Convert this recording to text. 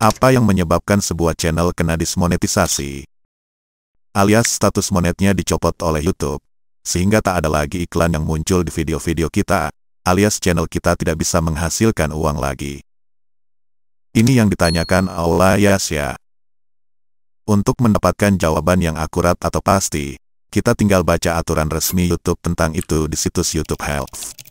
Apa yang menyebabkan sebuah channel kena dismonetisasi? Alias status monetnya dicopot oleh YouTube, sehingga tak ada lagi iklan yang muncul di video-video kita, alias channel kita tidak bisa menghasilkan uang lagi. Ini yang ditanyakan Aula Yasya. Untuk mendapatkan jawaban yang akurat atau pasti, kita tinggal baca aturan resmi YouTube tentang itu di situs YouTube Health.